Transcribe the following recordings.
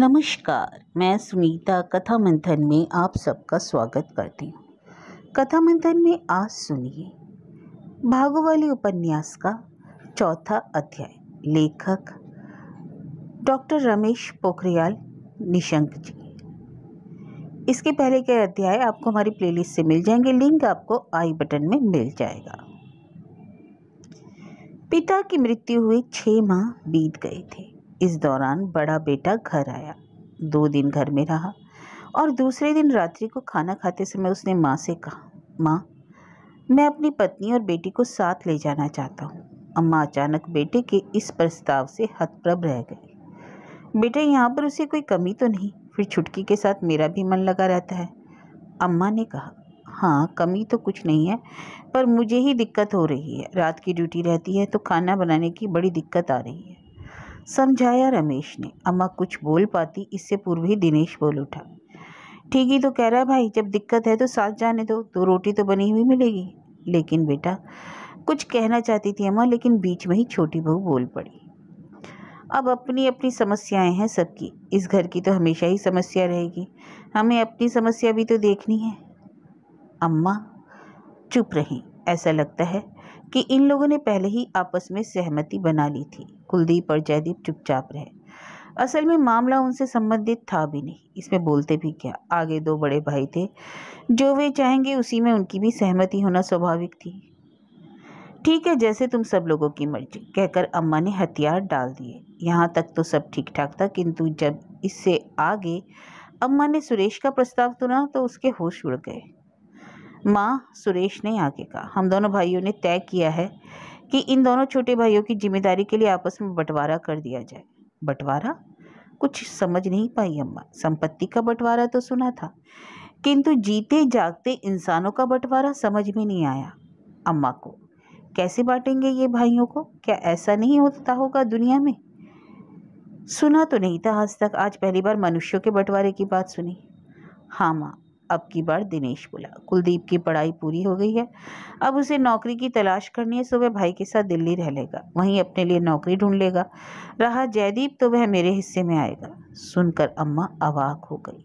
नमस्कार मैं सुनीता कथा मंथन में आप सबका स्वागत करती हूँ कथा मंथन में आज सुनिए भागवाली उपन्यास का चौथा अध्याय लेखक डॉक्टर रमेश पोखरियाल निशंक जी इसके पहले के अध्याय आपको हमारी प्लेलिस्ट से मिल जाएंगे लिंक आपको आई बटन में मिल जाएगा पिता की मृत्यु हुए छः माह बीत गए थे इस दौरान बड़ा बेटा घर आया दो दिन घर में रहा और दूसरे दिन रात्रि को खाना खाते समय उसने माँ से कहा माँ मैं अपनी पत्नी और बेटी को साथ ले जाना चाहता हूँ अम्मा अचानक बेटे के इस प्रस्ताव से हतप्रभ रह गई बेटे यहाँ पर उसे कोई कमी तो नहीं फिर छुटकी के साथ मेरा भी मन लगा रहता है अम्मा ने कहा हाँ कमी तो कुछ नहीं है पर मुझे ही दिक्कत हो रही है रात की ड्यूटी रहती है तो खाना बनाने की बड़ी दिक्कत आ रही है समझाया रमेश ने अम्मा कुछ बोल पाती इससे पूर्व ही दिनेश बोल उठा ठीक ही तो कह रहा है भाई जब दिक्कत है तो साथ जाने दो तो रोटी तो बनी हुई मिलेगी लेकिन बेटा कुछ कहना चाहती थी अम्मा लेकिन बीच में ही छोटी बहू बोल पड़ी अब अपनी अपनी समस्याएं हैं सबकी इस घर की तो हमेशा ही समस्या रहेगी हमें अपनी समस्या भी तो देखनी है अम्मा चुप रहीं ऐसा लगता है कि इन लोगों ने पहले ही आपस में सहमति बना ली थी कुलदीप और जयदीप चुपचाप रहे असल में मामला उनसे संबंधित था भी नहीं इसमें बोलते भी क्या आगे दो बड़े भाई थे जो वे चाहेंगे उसी में उनकी भी सहमति होना स्वाभाविक थी ठीक है जैसे तुम सब लोगों की मर्जी कहकर अम्मा ने हथियार डाल दिए यहाँ तक तो सब ठीक ठाक था किंतु जब इससे आगे अम्मा ने सुरेश का प्रस्ताव सुना तो उसके होश उड़ गए माँ सुरेश ने आगे कहा हम दोनों भाइयों ने तय किया है कि इन दोनों छोटे भाइयों की जिम्मेदारी के लिए आपस में बंटवारा कर दिया जाए बंटवारा कुछ समझ नहीं पाई अम्मा संपत्ति का बंटवारा तो सुना था किंतु जीते जागते इंसानों का बंटवारा समझ में नहीं आया अम्मा को कैसे बांटेंगे ये भाइयों को क्या ऐसा नहीं होता होगा दुनिया में सुना तो नहीं था आज तक आज पहली बार मनुष्यों के बंटवारे की बात सुनी हाँ माँ अब की बार दिनेश बोला कुलदीप की पढ़ाई पूरी हो गई है अब उसे नौकरी की तलाश करनी है सुबह भाई के साथ दिल्ली रह लेगा वहीं अपने लिए नौकरी ढूंढ लेगा रहा जयदीप तो वह मेरे हिस्से में आएगा सुनकर अम्मा अवाक हो गई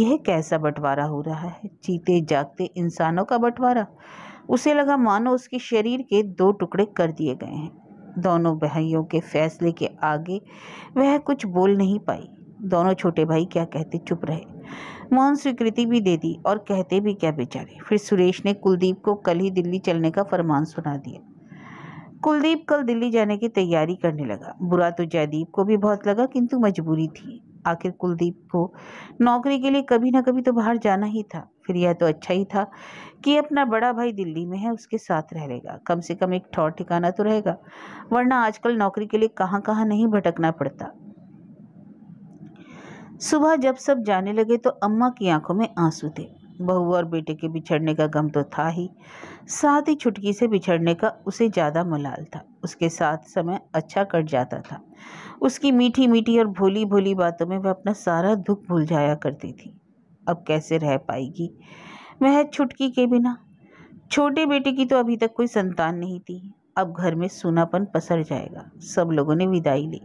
यह कैसा बंटवारा हो रहा है जीते जागते इंसानों का बंटवारा उसे लगा मानो उसके शरीर के दो टुकड़े कर दिए गए हैं दोनों भाइयों के फैसले के आगे वह कुछ बोल नहीं पाई दोनों छोटे भाई क्या कहते चुप रहे मोहन स्वीकृति भी दे दी और कहते भी क्या बेचारे फिर सुरेश ने कुलदीप को कल ही दिल्ली चलने का फरमान सुना दिया कुलदीप कल दिल्ली जाने की तैयारी करने लगा बुरा तो जयदीप को भी बहुत लगा किंतु मजबूरी थी आखिर कुलदीप को नौकरी के लिए कभी ना कभी तो बाहर जाना ही था फिर यह तो अच्छा ही था कि अपना बड़ा भाई दिल्ली में है उसके साथ रह लेगा कम से कम एक ठौर ठिकाना तो रहेगा वरना आजकल नौकरी के लिए कहाँ कहाँ नहीं भटकना पड़ता सुबह जब सब जाने लगे तो अम्मा की आंखों में आंसू थे बहू और बेटे के बिछड़ने का गम तो था ही साथ ही छुटकी से बिछड़ने का उसे ज़्यादा मलाल था उसके साथ समय अच्छा कट जाता था उसकी मीठी मीठी और भोली भोली बातों में वह अपना सारा दुख भूल जाया करती थी अब कैसे रह पाएगी वह छुटकी के बिना छोटे बेटे की तो अभी तक कोई संतान नहीं थी अब घर में सूनापन पसर जाएगा सब लोगों ने विदाई ली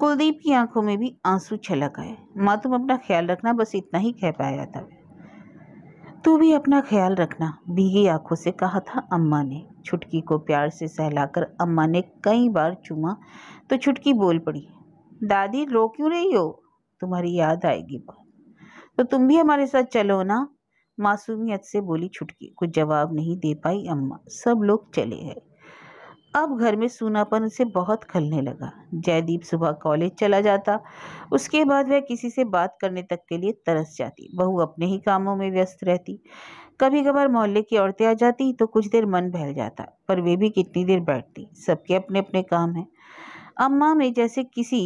कुलदीप की आंखों में भी आंसू छलक आए माँ तुम अपना ख्याल रखना बस इतना ही कह पाया था तू भी अपना ख्याल रखना भीगी आंखों से कहा था अम्मा ने छुटकी को प्यार से सहलाकर अम्मा ने कई बार चूमा तो छुटकी बोल पड़ी दादी रो क्यों रही हो तुम्हारी याद आएगी बहुत तो तुम भी हमारे साथ चलो ना मासूमियत से बोली छुटकी कुछ जवाब नहीं दे पाई अम्मा सब लोग चले गए अब घर में सूनापन उसे बहुत खलने लगा जयदीप सुबह कॉलेज चला जाता उसके बाद वह किसी से बात करने तक के लिए तरस जाती बहू अपने ही कामों में व्यस्त रहती कभी कभार मोहल्ले की औरतें आ जाती तो कुछ देर मन बहल जाता पर वे भी कितनी देर बैठती सबके अपने अपने काम हैं अम्मा में जैसे किसी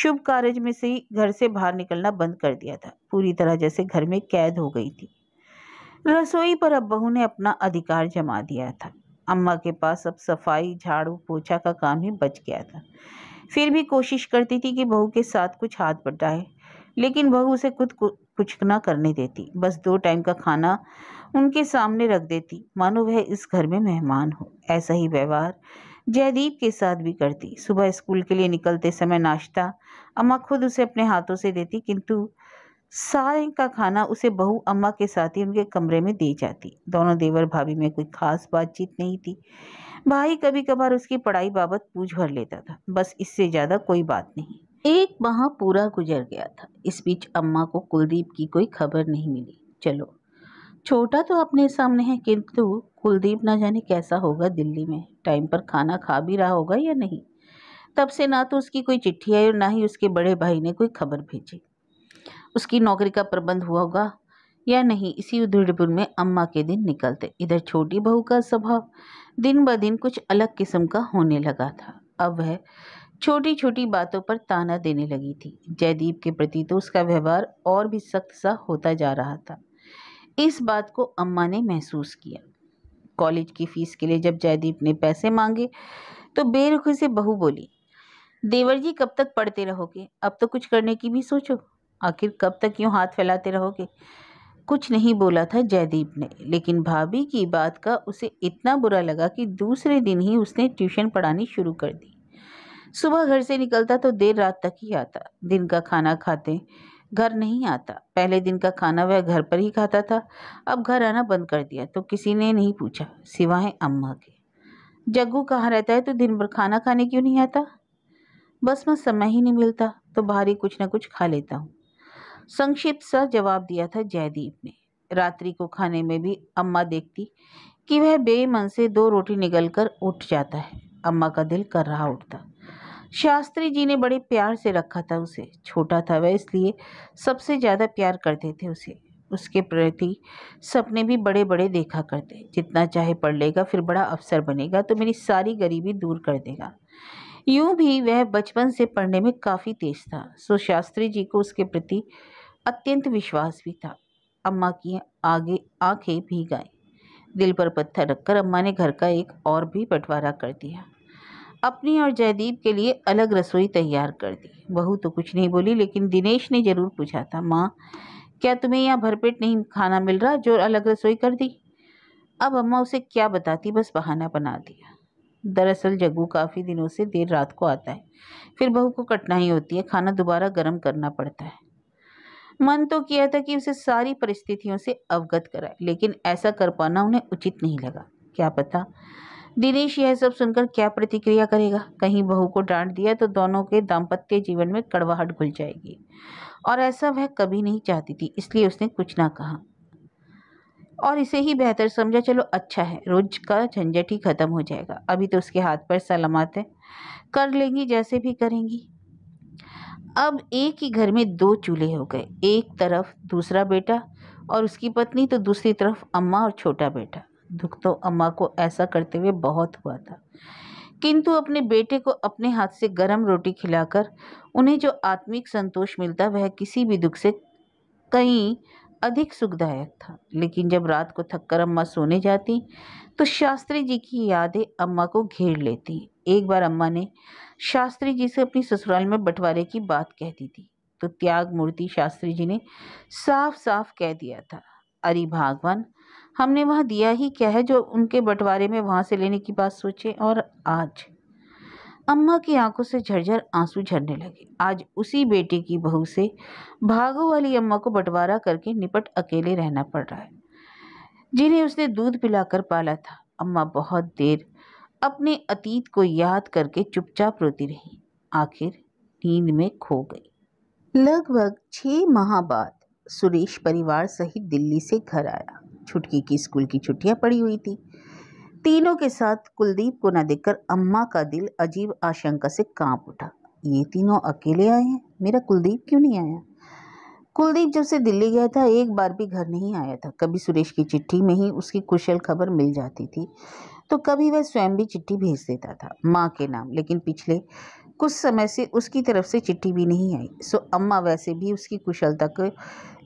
शुभ कार्य में से घर से बाहर निकलना बंद कर दिया था पूरी तरह जैसे घर में कैद हो गई थी रसोई पर अब बहू ने अपना अधिकार जमा दिया था अम्मा के पास अब सफाई झाड़ू पोछा का काम ही बच गया था फिर भी कोशिश करती थी कि बहू के साथ कुछ हाथ बटाए लेकिन बहू उसे खुद कुछ ना करने देती बस दो टाइम का खाना उनके सामने रख देती मानो वह इस घर में मेहमान हो ऐसा ही व्यवहार जयदीप के साथ भी करती सुबह स्कूल के लिए निकलते समय नाश्ता अम्मा खुद उसे अपने हाथों से देती किंतु सारे का खाना उसे बहू अम्मा के साथ ही उनके कमरे में दी जाती दोनों देवर भाभी में कोई खास बातचीत नहीं थी भाई कभी कभार उसकी पढ़ाई बाबत पूछ भर लेता था बस इससे ज़्यादा कोई बात नहीं एक माह पूरा गुजर गया था इस बीच अम्मा को कुलदीप की कोई खबर नहीं मिली चलो छोटा तो अपने सामने है किंतु कुलदीप ना जाने कैसा होगा दिल्ली में टाइम पर खाना खा भी रहा होगा या नहीं तब से ना तो उसकी कोई चिट्ठी आई और ना ही उसके बड़े भाई ने कोई खबर भेजी उसकी नौकरी का प्रबंध हुआ होगा या नहीं इसी उधेड़पुर में अम्मा के दिन निकलते इधर छोटी बहू का स्वभाव दिन ब दिन कुछ अलग किस्म का होने लगा था अब वह छोटी छोटी बातों पर ताना देने लगी थी जयदीप के प्रति तो उसका व्यवहार और भी सख्त सा होता जा रहा था इस बात को अम्मा ने महसूस किया कॉलेज की फ़ीस के लिए जब जयदीप ने पैसे मांगे तो बेरुखी से बहू बोली देवर जी कब तक पढ़ते रहोगे अब तो कुछ करने की भी सोचो आखिर कब तक यूँ हाथ फैलाते रहोगे कुछ नहीं बोला था जयदीप ने लेकिन भाभी की बात का उसे इतना बुरा लगा कि दूसरे दिन ही उसने ट्यूशन पढ़ानी शुरू कर दी सुबह घर से निकलता तो देर रात तक ही आता दिन का खाना खाते घर नहीं आता पहले दिन का खाना वह घर पर ही खाता था अब घर आना बंद कर दिया तो किसी ने नहीं पूछा सिवाय अम्मा के जग्गू कहाँ रहता है तो दिन भर खाना खाने क्यों नहीं आता बस मैं समय ही नहीं मिलता तो बाहर ही कुछ ना कुछ खा लेता हूँ संक्षिप्त सा जवाब दिया था जयदीप ने रात्रि को खाने में भी अम्मा देखती कि वह बेमन से दो रोटी निगल कर उठ जाता है अम्मा का दिल कर रहा उठता शास्त्री जी ने बड़े प्यार से रखा था उसे छोटा था वह इसलिए सबसे ज़्यादा प्यार करते थे उसे उसके प्रति सपने भी बड़े बड़े देखा करते जितना चाहे पढ़ लेगा फिर बड़ा अफसर बनेगा तो मेरी सारी गरीबी दूर कर देगा यूं भी वह बचपन से पढ़ने में काफ़ी तेज था सो शास्त्री जी को उसके प्रति अत्यंत विश्वास भी था अम्मा की आगे आंखें भी आई दिल पर पत्थर रखकर अम्मा ने घर का एक और भी बंटवारा कर दिया अपनी और जयदीप के लिए अलग रसोई तैयार कर दी बहू तो कुछ नहीं बोली लेकिन दिनेश ने ज़रूर पूछा था माँ क्या तुम्हें यहाँ भरपेट नहीं खाना मिल रहा जो अलग रसोई कर दी अब अम्मा उसे क्या बताती बस बहाना बना दिया दरअसल जग्गू काफ़ी दिनों से देर रात को आता है फिर बहू को कठिनाई होती है खाना दोबारा गर्म करना पड़ता है मन तो किया था कि उसे सारी परिस्थितियों से अवगत कराए लेकिन ऐसा कर पाना उन्हें उचित नहीं लगा क्या पता दिनेश यह सब सुनकर क्या प्रतिक्रिया करेगा कहीं बहू को डांट दिया तो दोनों के दाम्पत्य जीवन में कड़वाहट घुल जाएगी और ऐसा वह कभी नहीं चाहती थी इसलिए उसने कुछ ना कहा और इसे ही बेहतर समझा चलो अच्छा है रोज का झंझट ही खत्म हो जाएगा अभी तो उसके हाथ पर सलामत है कर लेंगी जैसे भी करेंगी अब एक ही घर में दो चूल्हे हो गए एक तरफ दूसरा बेटा और उसकी पत्नी तो दूसरी तरफ अम्मा और छोटा बेटा दुख तो अम्मा को ऐसा करते हुए बहुत हुआ था किंतु अपने बेटे को अपने हाथ से गर्म रोटी खिलाकर उन्हें जो आत्मिक संतोष मिलता वह किसी भी दुख से कहीं अधिक सुखदायक था लेकिन जब रात को थककर अम्मा सोने जाती तो शास्त्री जी की यादें अम्मा को घेर लेती एक बार अम्मा ने शास्त्री जी से अपनी ससुराल में बंटवारे की बात कह दी थी तो त्याग मूर्ति शास्त्री जी ने साफ साफ कह दिया था अरे भगवान हमने वहाँ दिया ही क्या है जो उनके बंटवारे में वहाँ से लेने की बात सोचे और आज अम्मा की आंखों से झरझर आंसू झरने लगे आज उसी बेटे की बहू से भागो वाली अम्मा को बंटवारा करके निपट अकेले रहना पड़ रहा है जिन्हें उसने दूध पिलाकर पाला था अम्मा बहुत देर अपने अतीत को याद करके चुपचाप रोती रही आखिर नींद में खो गई लगभग छः माह बाद सुरेश परिवार सहित दिल्ली से घर आया छुटकी की स्कूल की छुट्टियां पड़ी हुई थी तीनों के साथ कुलदीप को न देखकर अम्मा का दिल अजीब आशंका से कांप उठा ये तीनों अकेले आए हैं मेरा कुलदीप क्यों नहीं आया कुलदीप जब से दिल्ली गया था एक बार भी घर नहीं आया था कभी सुरेश की चिट्ठी में ही उसकी कुशल खबर मिल जाती थी तो कभी वह स्वयं भी चिट्ठी भेज देता था माँ के नाम लेकिन पिछले कुछ समय से उसकी तरफ से चिट्ठी भी नहीं आई सो अम्मा वैसे भी उसकी कुशलता को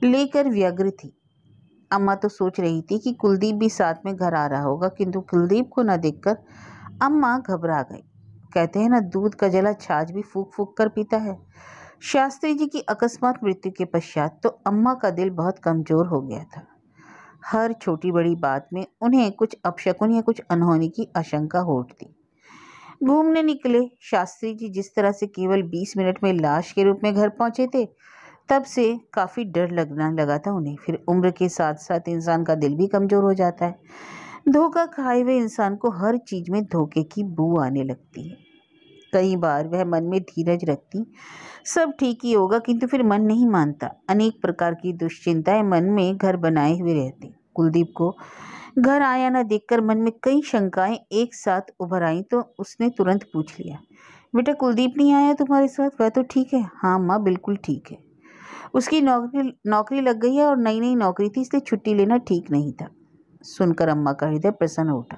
लेकर व्यग्र थी अम्मा तो सोच रही थी कि कुलदीप भी साथ में घर आ रहा होगा किंतु कुलदीप को न देखकर अम्मा घबरा गई कहते हैं ना दूध का जला छाछ भी फूक फूक कर पीता है शास्त्री जी की अकस्मात मृत्यु के पश्चात तो अम्मा का दिल बहुत कमज़ोर हो गया था हर छोटी बड़ी बात में उन्हें कुछ अपशकुन या कुछ अनहोनी की आशंका हो उठती घूमने निकले शास्त्री जी जिस तरह से केवल बीस मिनट में लाश के रूप में घर पहुंचे थे तब से काफ़ी डर लगना लगा था उन्हें फिर उम्र के साथ साथ इंसान का दिल भी कमज़ोर हो जाता है धोखा खाए हुए इंसान को हर चीज़ में धोखे की बू आने लगती है कई बार वह मन में धीरज रखती सब ठीक ही होगा किंतु फिर मन नहीं मानता अनेक प्रकार की दुश्चिंताएं मन में घर बनाए हुए रहती कुलदीप को घर आया ना देखकर मन में कई शंकाएं एक साथ उभर आई तो उसने तुरंत पूछ लिया बेटा कुलदीप नहीं आया तुम्हारे साथ वह तो ठीक है हाँ माँ बिल्कुल ठीक है उसकी नौकरी नौकरी लग गई है और नई नई नौकरी थी इसलिए छुट्टी लेना ठीक नहीं था सुनकर अम्मा का हृदय प्रसन्न उठा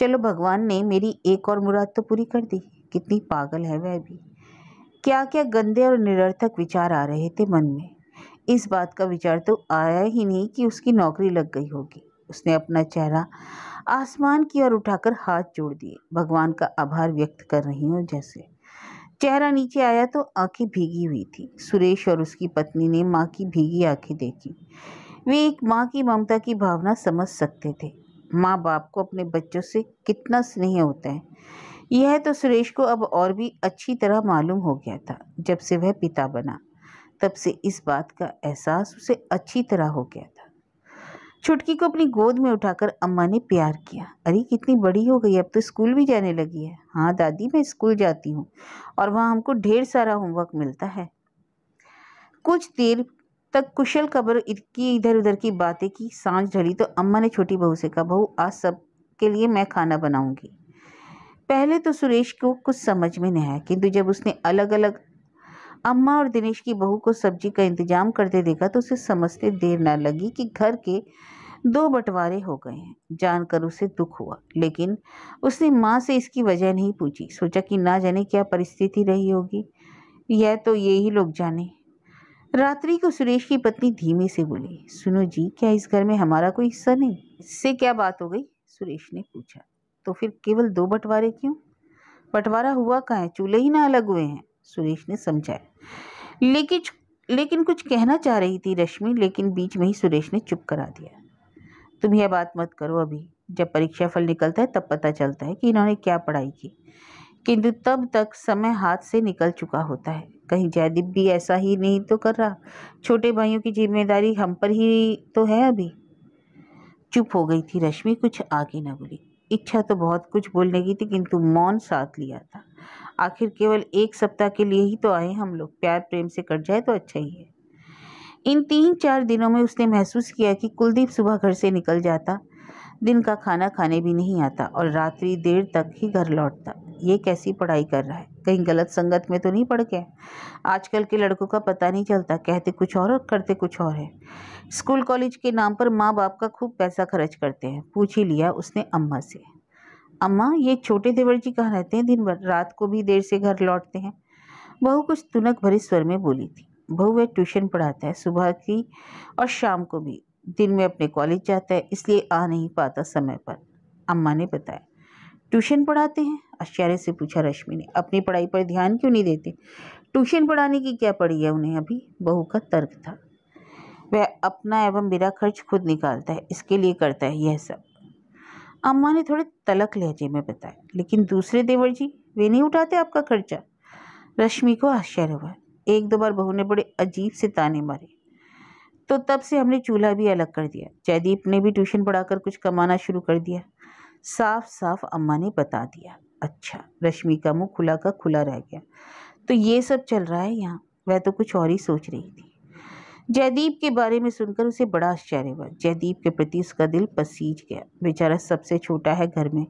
चलो भगवान ने मेरी एक और मुराद तो पूरी कर दी कितनी पागल है वह भी क्या क्या गंदे और निरर्थक विचार आ रहे थे मन में इस बात का विचार तो आया ही नहीं कि उसकी नौकरी लग गई होगी उसने अपना चेहरा आसमान की ओर उठाकर हाथ जोड़ दिए भगवान का आभार व्यक्त कर रही हूँ जैसे चेहरा नीचे आया तो आंखें भीगी हुई थी सुरेश और उसकी पत्नी ने माँ की भीगी आंखें देखी वे एक माँ की ममता की भावना समझ सकते थे माँ बाप को अपने बच्चों से कितना स्नेह होता है यह तो सुरेश को अब और भी अच्छी तरह मालूम हो गया था जब से वह पिता बना तब से इस बात का एहसास उसे अच्छी तरह हो गया छुटकी को अपनी गोद में उठाकर अम्मा ने प्यार किया अरे कितनी बड़ी हो गई अब तो स्कूल भी जाने लगी है हाँ दादी मैं स्कूल जाती हूँ और वहाँ हमको ढेर सारा होमवर्क मिलता है कुछ देर तक कुशल खबर की इधर उधर की बातें की सांझ ढली तो अम्मा ने छोटी बहू से कहा बहू आज सब के लिए मैं खाना बनाऊंगी पहले तो सुरेश को कुछ समझ में नहीं आया किंतु जब उसने अलग अलग अम्मा और दिनेश की बहू को सब्जी का इंतजाम करते देखा तो उसे समझते देर ना लगी कि घर के दो बंटवारे हो गए हैं जानकर उसे दुख हुआ लेकिन उसने माँ से इसकी वजह नहीं पूछी सोचा कि ना जाने क्या परिस्थिति रही होगी यह तो ये ही लोग जाने रात्रि को सुरेश की पत्नी धीमे से बोली सुनो जी क्या इस घर में हमारा कोई हिस्सा नहीं इससे क्या बात हो गई सुरेश ने पूछा तो फिर केवल दो बंटवारे क्यों बंटवारा हुआ कहाँ है चूल्हे ही ना अलग हुए हैं सुरेश ने समझाया लेकिन लेकिन कुछ कहना चाह रही थी रश्मि लेकिन बीच में ही सुरेश ने चुप करा दिया तुम यह बात मत करो अभी जब परीक्षा फल निकलता है तब पता चलता है कि इन्होंने क्या पढ़ाई की किंतु तब तक समय हाथ से निकल चुका होता है कहीं जयदीप भी ऐसा ही नहीं तो कर रहा छोटे भाइयों की जिम्मेदारी हम पर ही तो है अभी चुप हो गई थी रश्मि कुछ आगे न बोली इच्छा तो बहुत कुछ बोलने की थी किंतु मौन साथ लिया था आखिर केवल एक सप्ताह के लिए ही तो आए हम लोग प्यार प्रेम से कट जाए तो अच्छा ही है इन तीन चार दिनों में उसने महसूस किया कि कुलदीप सुबह घर से निकल जाता दिन का खाना खाने भी नहीं आता और रात्रि देर तक ही घर लौटता ये कैसी पढ़ाई कर रहा है कहीं गलत संगत में तो नहीं पड़ गया आजकल के लड़कों का पता नहीं चलता कहते कुछ और और करते कुछ और है स्कूल कॉलेज के नाम पर माँ बाप का खूब पैसा खर्च करते हैं पूछ ही लिया उसने अम्मा से अम्मा ये छोटे देवर जी कहाँ रहते हैं दिन भर रात को भी देर से घर लौटते हैं बहू कुछ तुनक भरे स्वर में बोली थी भव्य ट्यूशन पढ़ाता है सुबह की और शाम को भी दिन में अपने कॉलेज जाता है इसलिए आ नहीं पाता समय पर अम्मा ने बताया ट्यूशन पढ़ाते हैं आश्चर्य से पूछा रश्मि ने अपनी पढ़ाई पर ध्यान क्यों नहीं देते ट्यूशन पढ़ाने की क्या पड़ी है उन्हें अभी बहू का तर्क था वह अपना एवं मेरा खर्च खुद निकालता है इसके लिए करता है यह सब अम्मा ने थोड़े तलक लहजे में बताया लेकिन दूसरे देवर जी वे नहीं उठाते आपका खर्चा रश्मि को आश्चर्य हुआ एक दो बार बहू ने बड़े अजीब से ताने मारे तो तब से हमने चूल्हा भी अलग कर दिया जयदीप ने भी ट्यूशन पढ़ाकर कुछ कमाना शुरू कर दिया साफ साफ अम्मा ने बता दिया अच्छा रश्मि का मुँह खुला का खुला रह गया तो ये सब चल रहा है यहाँ वह तो कुछ और ही सोच रही थी जयदीप के बारे में सुनकर उसे बड़ा आश्चर्य हुआ जयदीप के प्रति उसका दिल पसीज गया बेचारा सबसे छोटा है घर में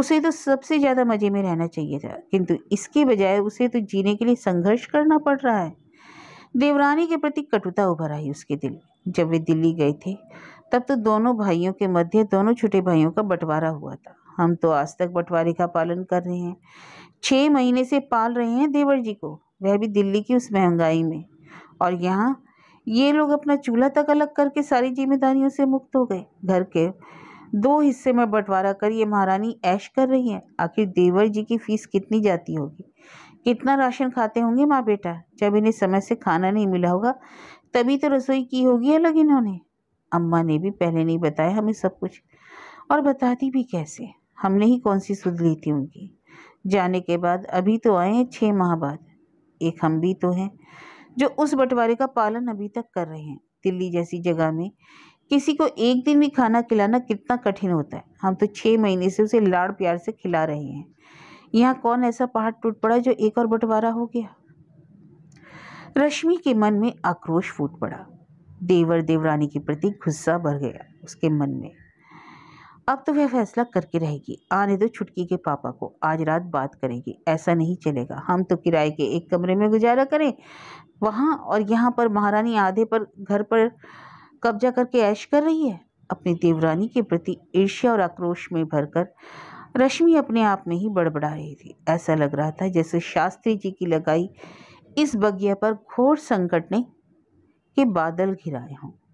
उसे तो सबसे ज़्यादा मज़े में रहना चाहिए था किंतु इसके बजाय उसे तो जीने के लिए संघर्ष करना पड़ रहा है देवरानी के प्रति कटुता उभर आई उसके दिल जब वे दिल्ली गए थे तब तो दोनों भाइयों के मध्य दोनों छोटे भाइयों का बंटवारा हुआ था हम तो आज तक बंटवारे का पालन कर रहे हैं छः महीने से पाल रहे हैं देवर जी को वह भी दिल्ली की उस महंगाई में और यहाँ ये लोग अपना चूल्हा तक अलग करके सारी जिम्मेदारियों से मुक्त हो गए घर के दो हिस्से में बंटवारा कर ये महारानी ऐश कर रही हैं आखिर देवर जी की फीस कितनी जाती होगी कितना राशन खाते होंगे माँ बेटा जब इन्हें समय से खाना नहीं मिला होगा तभी तो रसोई की होगी अलग इन्होंने अम्मा ने भी पहले नहीं बताया हमें सब कुछ और बताती भी कैसे हमने ही कौन सी सुध ली थी उनकी जाने के बाद अभी तो आए हैं छः माह बाद एक हम भी तो हैं जो उस बंटवारे का पालन अभी तक कर रहे हैं दिल्ली जैसी जगह में किसी को एक दिन भी खाना खिलाना कितना कठिन होता है हम तो छः महीने से उसे लाड़ प्यार से खिला रहे हैं यहाँ कौन ऐसा पहाड़ टूट पड़ा जो एक और बंटवारा हो गया रश्मि के मन में आक्रोश फूट पड़ा देवर देवरानी के प्रति गुस्सा भर गया उसके मन में अब तो वह फैसला करके रहेगी आने दो छुटकी के पापा को आज रात बात करेंगी ऐसा नहीं चलेगा हम तो किराए के एक कमरे में गुजारा करें वहाँ और यहाँ पर महारानी आधे पर घर पर कब्जा करके ऐश कर रही है अपनी देवरानी के प्रति ईर्ष्या और आक्रोश में भरकर रश्मि अपने आप में ही बड़बड़ा रही थी ऐसा लग रहा था जैसे शास्त्री जी की लगाई इस बगिया पर घोर संकट ने के बादल घिराए हों